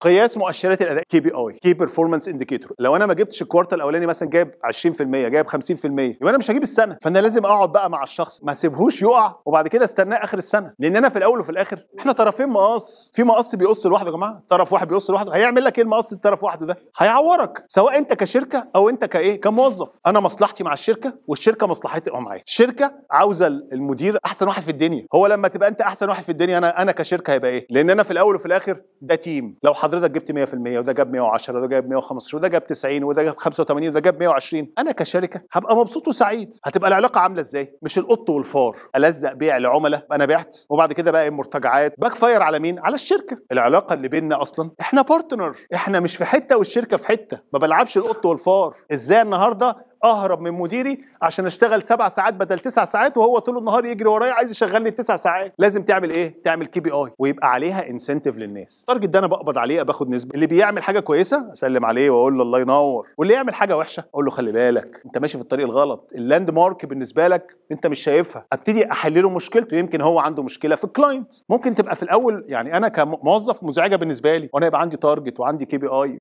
قياس مؤشرات الاداء كي بي اي كي بيرفورمانس انديكيتور لو انا ما جبتش الكوارتر الاولاني مثلا جايب 20% جايب 50% يبقى انا مش هجيب السنه فانا لازم اقعد بقى مع الشخص ما اسيبهوش يقع وبعد كده استناه اخر السنه لان انا في الاول وفي الاخر احنا طرفين مقاص في مقص بيقص لوحده يا جماعه طرف واحد بيقص لوحده هيعمل لك ايه المقص الطرف واحده ده هيعورك سواء انت كشركه او انت كايه كموظف انا مصلحتي مع الشركه والشركه مصلحتها معايا الشركه عاوزه المدير احسن واحد في الدنيا هو لما تبقى انت احسن واحد في الدنيا انا انا كشركه هيبقى ايه لان انا في الاول وفي الاخر ده تيم لو حضرتك جبت 100% وده جاب 110 وده جاب 115 وده جاب 90 وده جاب 85 وده جاب 120 انا كشركه هبقى مبسوط وسعيد هتبقى العلاقه عامله ازاي مش القط والفار الزق بيع لعملاء انا بعت وبعد كده بقى مرتجعات باك فاير على مين على الشركه العلاقه اللي بيننا اصلا احنا بارتنر احنا مش في حته والشركه في حته ما بلعبش القط والفار ازاي النهارده اهرب من مديري عشان اشتغل سبع ساعات بدل تسع ساعات وهو طول النهار يجري ورايا عايز يشغلني التسع ساعات لازم تعمل ايه تعمل كي بي اي ويبقى عليها انسنتيف للناس التارجت ده انا بقبض عليه باخد نسبه اللي بيعمل حاجه كويسه اسلم عليه واقول له الله ينور واللي يعمل حاجه وحشه اقول له خلي بالك انت ماشي في الطريق الغلط اللاند مارك بالنسبه لك انت مش شايفها ابتدي احلله مشكلته يمكن هو عنده مشكله في الكلاينت ممكن تبقى في الاول يعني انا كموظف مزعجه بالنسبه لي وانا يبقى عندي تارجت وعندي كي بي اي